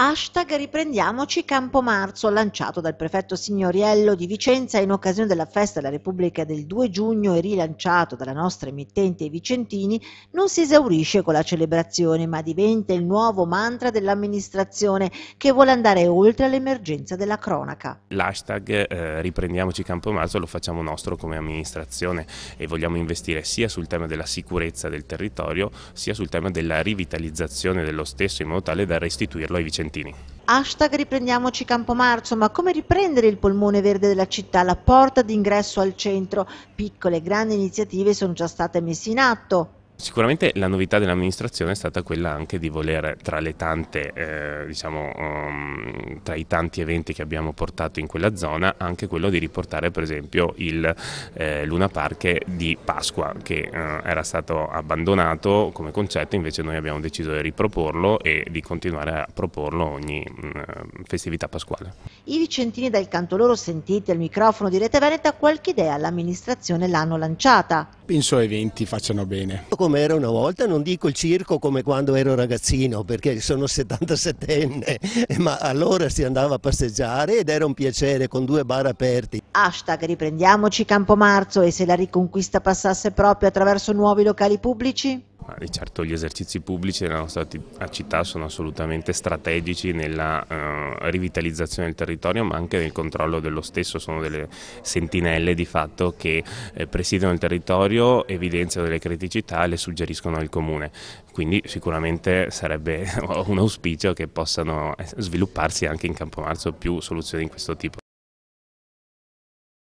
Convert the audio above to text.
hashtag Riprendiamoci Campomarzo lanciato dal prefetto Signoriello di Vicenza in occasione della festa della Repubblica del 2 giugno e rilanciato dalla nostra emittente Vicentini, non si esaurisce con la celebrazione, ma diventa il nuovo mantra dell'amministrazione che vuole andare oltre all'emergenza della cronaca. L'hashtag eh, Riprendiamoci Campomarzo lo facciamo nostro come amministrazione e vogliamo investire sia sul tema della sicurezza del territorio, sia sul tema della rivitalizzazione dello stesso in modo tale da restituirlo ai vicentini Fiorentini. Hashtag riprendiamoci Campomarzo, ma come riprendere il polmone verde della città, la porta d'ingresso al centro? Piccole e grandi iniziative sono già state messe in atto. Sicuramente la novità dell'amministrazione è stata quella anche di voler, tra, tante, eh, diciamo, um, tra i tanti eventi che abbiamo portato in quella zona, anche quello di riportare per esempio il eh, Luna Park di Pasqua, che eh, era stato abbandonato come concetto, invece noi abbiamo deciso di riproporlo e di continuare a proporlo ogni mh, mm, festività pasquale. I vicentini dal canto loro sentiti al microfono di Rete Veneta qualche idea all'amministrazione l'hanno lanciata penso i 20 facciano bene. Come era una volta, non dico il circo come quando ero ragazzino, perché sono 77enne, ma allora si andava a passeggiare ed era un piacere con due bar aperti. Hashtag riprendiamoci Campomarzo e se la riconquista passasse proprio attraverso nuovi locali pubblici? di certo gli esercizi pubblici della nostra città sono assolutamente strategici nella eh, rivitalizzazione del territorio ma anche nel controllo dello stesso, sono delle sentinelle di fatto che eh, presidiano il territorio, evidenziano delle criticità e le suggeriscono al comune. Quindi sicuramente sarebbe un auspicio che possano eh, svilupparsi anche in Campomarzo più soluzioni di questo tipo.